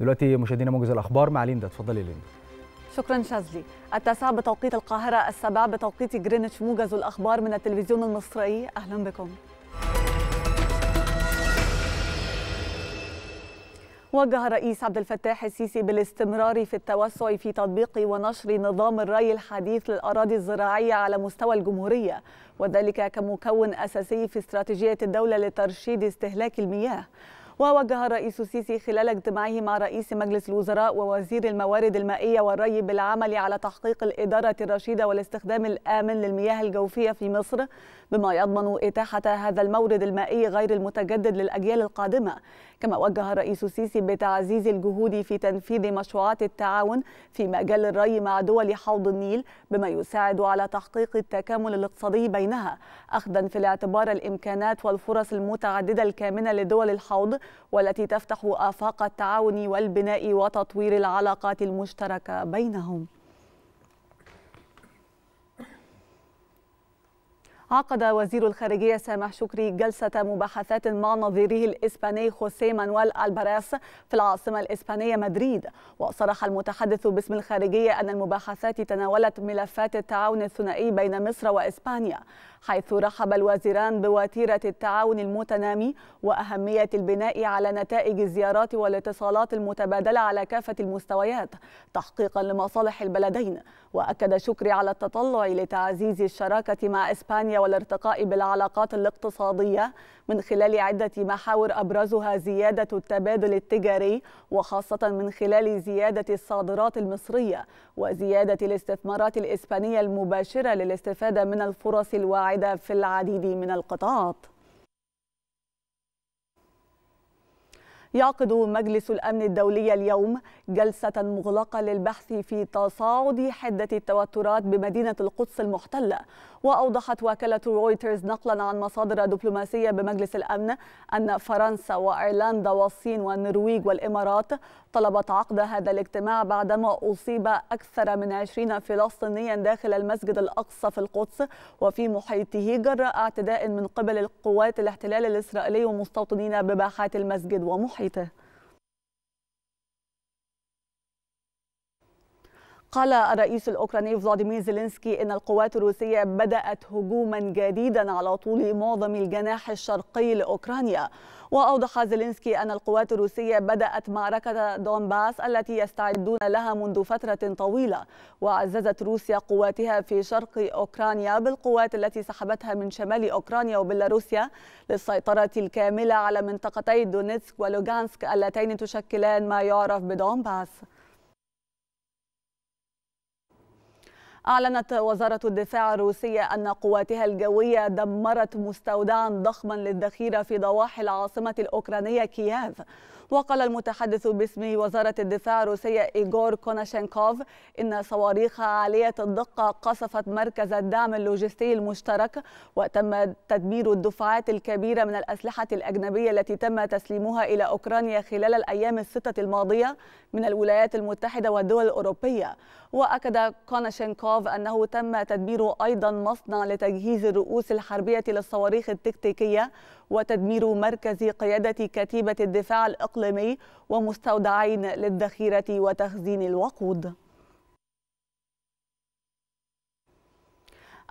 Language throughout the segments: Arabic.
دلوقتي مشاهدينا موجز الاخبار مع ليندا اتفضلي ليندا شكرا شاذلي التاسعة بتوقيت القاهرة السابعة بتوقيت جرينتش موجز الأخبار من التلفزيون المصري أهلا بكم وجه الرئيس عبد الفتاح السيسي بالاستمرار في التوسع في تطبيق ونشر نظام الري الحديث للأراضي الزراعية على مستوى الجمهورية وذلك كمكون أساسي في استراتيجية الدولة لترشيد استهلاك المياه ووجه الرئيس السيسي خلال اجتماعه مع رئيس مجلس الوزراء ووزير الموارد المائية والري بالعمل على تحقيق الإدارة الرشيدة والاستخدام الآمن للمياه الجوفية في مصر بما يضمن إتاحة هذا المورد المائي غير المتجدد للأجيال القادمة كما وجه الرئيس السيسي بتعزيز الجهود في تنفيذ مشروعات التعاون في مجال الري مع دول حوض النيل بما يساعد على تحقيق التكامل الاقتصادي بينها أخذا في الاعتبار الإمكانات والفرص المتعددة الكامنة لدول الحوض والتي تفتح آفاق التعاون والبناء وتطوير العلاقات المشتركة بينهم عقد وزير الخارجية سامح شكري جلسة مباحثات مع نظيره الإسباني خوسيه مانويل ألباريس في العاصمة الإسبانية مدريد وصرح المتحدث باسم الخارجية أن المباحثات تناولت ملفات التعاون الثنائي بين مصر وإسبانيا حيث رحب الوزيران بوتيرة التعاون المتنامي وأهمية البناء على نتائج الزيارات والاتصالات المتبادلة على كافة المستويات تحقيقا لمصالح البلدين وأكد شكري على التطلع لتعزيز الشراكة مع إسبانيا والارتقاء بالعلاقات الاقتصادية من خلال عدة محاور أبرزها زيادة التبادل التجاري وخاصة من خلال زيادة الصادرات المصرية وزيادة الاستثمارات الإسبانية المباشرة للاستفادة من الفرص الواعدة في العديد من القطاعات يعقد مجلس الأمن الدولي اليوم جلسة مغلقة للبحث في تصاعد حدة التوترات بمدينة القدس المحتلة وأوضحت وكالة رويترز نقلا عن مصادر دبلوماسية بمجلس الأمن أن فرنسا وأيرلندا والصين والنرويج والإمارات طلبت عقد هذا الاجتماع بعدما أصيب أكثر من 20 فلسطينيا داخل المسجد الأقصى في القدس وفي محيطه جراء اعتداء من قبل القوات الاحتلال الإسرائيلي ومستوطنين بباحات المسجد ومحيطه hei قال الرئيس الأوكراني فلاديمير زيلينسكي أن القوات الروسية بدأت هجوما جديدا على طول معظم الجناح الشرقي لأوكرانيا وأوضح زيلينسكي أن القوات الروسية بدأت معركة دونباس التي يستعدون لها منذ فترة طويلة وعززت روسيا قواتها في شرق أوكرانيا بالقوات التي سحبتها من شمال أوكرانيا وبيلاروسيا للسيطرة الكاملة على منطقتي دونيتسك ولوغانسك اللتين تشكلان ما يعرف بدونباس أعلنت وزارة الدفاع الروسية أن قواتها الجوية دمرت مستودعا ضخما للذخيرة في ضواحي العاصمة الأوكرانية كييف وقال المتحدث باسم وزارة الدفاع الروسية إيغور كوناشينكوف إن صواريخ عالية الدقة قصفت مركز الدعم اللوجستي المشترك وتم تدمير الدفعات الكبيرة من الأسلحة الأجنبية التي تم تسليمها إلى أوكرانيا خلال الأيام الستة الماضية من الولايات المتحدة والدول الأوروبية وأكد كوناشينكوف أنه تم تدمير أيضا مصنع لتجهيز الرؤوس الحربية للصواريخ التكتيكية وتدمير مركز قيادة كتيبة الدفاع الإقليمي ومستودعين للذخيرة وتخزين الوقود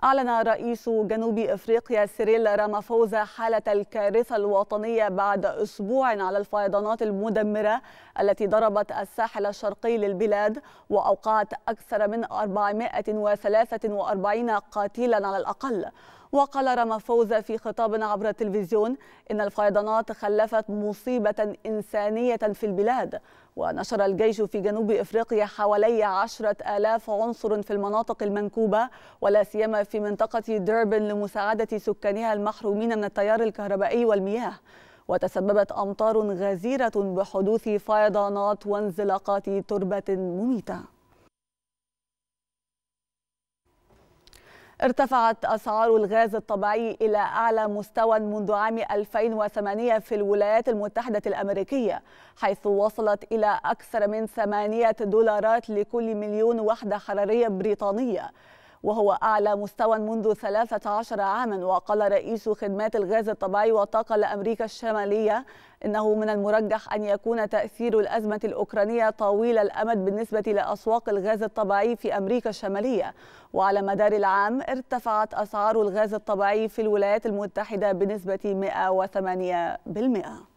أعلن رئيس جنوب إفريقيا سيريل رامافوزا حالة الكارثة الوطنية بعد أسبوع على الفيضانات المدمرة التي ضربت الساحل الشرقي للبلاد وأوقعت أكثر من 443 قتيلا على الأقل وقال رمافوزة في خطاب عبر التلفزيون إن الفيضانات خلفت مصيبة إنسانية في البلاد ونشر الجيش في جنوب إفريقيا حوالي عشرة آلاف عنصر في المناطق المنكوبة ولا سيما في منطقة دربن لمساعدة سكانها المحرومين من التيار الكهربائي والمياه وتسببت أمطار غزيرة بحدوث فيضانات وانزلاقات تربة مميته ارتفعت أسعار الغاز الطبيعي إلى أعلى مستوى منذ عام 2008 في الولايات المتحدة الأمريكية حيث وصلت إلى أكثر من 8 دولارات لكل مليون وحدة حرارية بريطانية وهو أعلى مستوى منذ 13 عاما وقال رئيس خدمات الغاز الطبيعي والطاقة لأمريكا الشمالية إنه من المرجح أن يكون تأثير الأزمة الأوكرانية طويل الأمد بالنسبة لأسواق الغاز الطبيعي في أمريكا الشمالية وعلى مدار العام ارتفعت أسعار الغاز الطبيعي في الولايات المتحدة بنسبة 108%